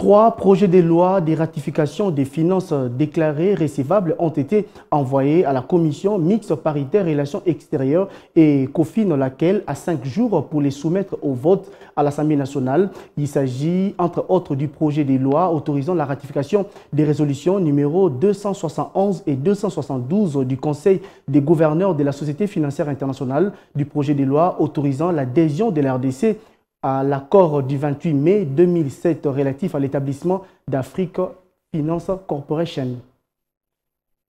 Trois projets de loi de ratification des finances déclarées recevables ont été envoyés à la commission mixte paritaire relations extérieures et dans laquelle à cinq jours pour les soumettre au vote à l'Assemblée nationale. Il s'agit entre autres du projet de loi autorisant la ratification des résolutions numéro 271 et 272 du Conseil des gouverneurs de la Société financière internationale, du projet de loi autorisant l'adhésion de la RDC à l'accord du 28 mai 2007 relatif à l'établissement d'Afrique Finance Corporation.